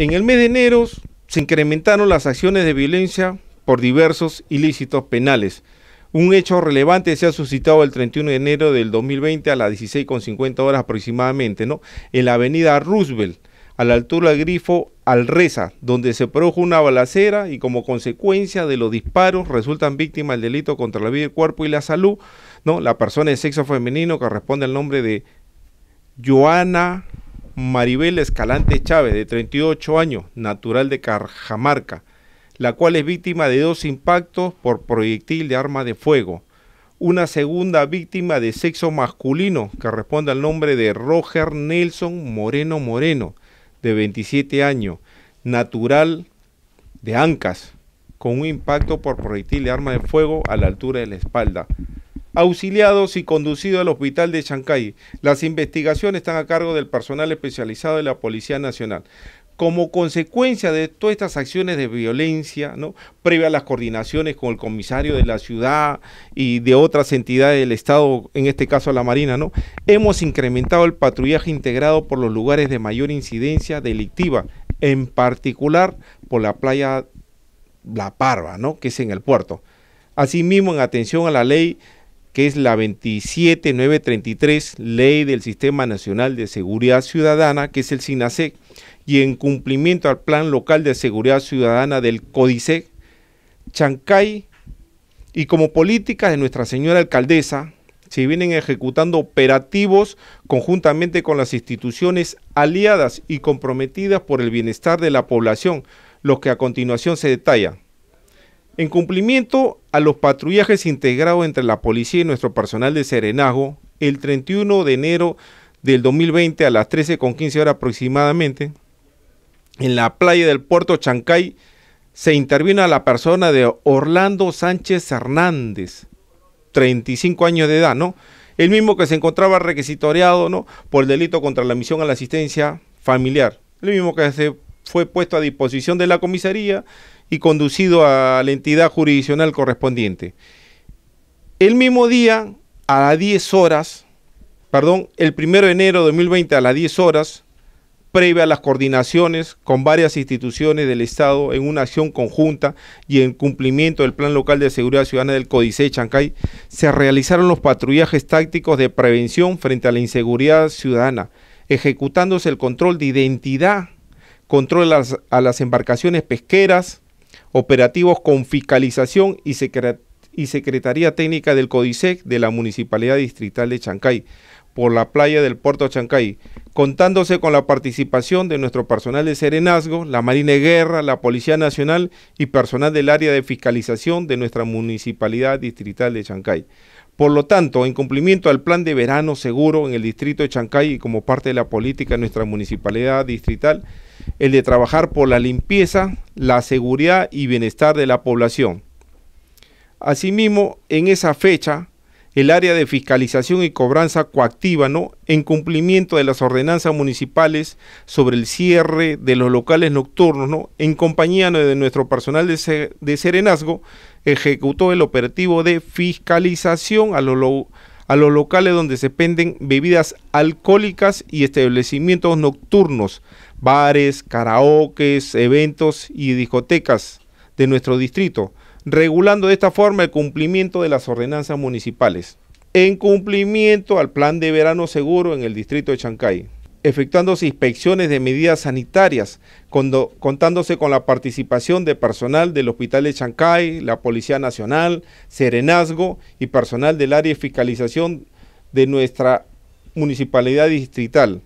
En el mes de enero se incrementaron las acciones de violencia por diversos ilícitos penales. Un hecho relevante se ha suscitado el 31 de enero del 2020 a las 16.50 horas aproximadamente, ¿no? En la avenida Roosevelt, a la altura del grifo Alreza, donde se produjo una balacera y como consecuencia de los disparos resultan víctimas del delito contra la vida, el cuerpo y la salud, ¿no? La persona de sexo femenino corresponde al nombre de Joana Maribel Escalante Chávez, de 38 años, natural de Cajamarca, la cual es víctima de dos impactos por proyectil de arma de fuego. Una segunda víctima de sexo masculino, que responde al nombre de Roger Nelson Moreno Moreno, de 27 años, natural de Ancas, con un impacto por proyectil de arma de fuego a la altura de la espalda auxiliados y conducidos al hospital de Chancay. Las investigaciones están a cargo del personal especializado de la Policía Nacional como consecuencia de todas estas acciones de violencia, ¿no? previa a las coordinaciones con el comisario de la ciudad y de otras entidades del Estado, en este caso la Marina, ¿no? hemos incrementado el patrullaje integrado por los lugares de mayor incidencia delictiva, en particular por la playa La Parva, ¿no? que es en el puerto. Asimismo, en atención a la ley que es la 27933, Ley del Sistema Nacional de Seguridad Ciudadana, que es el SINASEC, y en cumplimiento al Plan Local de Seguridad Ciudadana del CODISEC, Chancay, y como política de Nuestra Señora Alcaldesa, se vienen ejecutando operativos conjuntamente con las instituciones aliadas y comprometidas por el bienestar de la población, los que a continuación se detallan. En cumplimiento a los patrullajes integrados entre la policía y nuestro personal de serenazgo, el 31 de enero del 2020 a las 13.15 horas aproximadamente, en la playa del puerto Chancay, se intervino a la persona de Orlando Sánchez Hernández, 35 años de edad, ¿no? El mismo que se encontraba requisitoriado, ¿no? Por el delito contra la misión a la asistencia familiar. El mismo que hace fue puesto a disposición de la comisaría y conducido a la entidad jurisdiccional correspondiente. El mismo día, a las 10 horas, perdón, el 1 de enero de 2020 a las 10 horas, previa a las coordinaciones con varias instituciones del Estado en una acción conjunta y en cumplimiento del Plan Local de Seguridad Ciudadana del Códice de Chancay, se realizaron los patrullajes tácticos de prevención frente a la inseguridad ciudadana, ejecutándose el control de identidad control a las, embarcaciones pesqueras, operativos con fiscalización y, Secretaría Técnica del CODISEC de la Municipalidad Distrital de Chancay por la playa del puerto Chancay, contándose con la participación de nuestro personal de Serenazgo, la Marina de Guerra, la Policía Nacional y personal del área de fiscalización de nuestra Municipalidad Distrital de Chancay. Por lo tanto, en cumplimiento al plan de verano seguro en el distrito de Chancay y como parte de la política de nuestra Municipalidad Distrital, el de trabajar por la limpieza, la seguridad y bienestar de la población. Asimismo, en esa fecha, el área de fiscalización y cobranza coactiva, ¿no? en cumplimiento de las ordenanzas municipales sobre el cierre de los locales nocturnos, en compañía de nuestro personal de, serenazgo, ejecutó el operativo de fiscalización a a los locales donde se penden bebidas alcohólicas y establecimientos nocturnos, bares, karaokes, eventos y discotecas de nuestro distrito, regulando de esta forma el cumplimiento de las ordenanzas municipales, en cumplimiento al plan de verano seguro en el distrito de Chancay, efectuándose inspecciones de medidas sanitarias, contándose con la participación de personal del Hospital de Chancay, la Policía Nacional, Serenazgo y personal del área de fiscalización de nuestra municipalidad distrital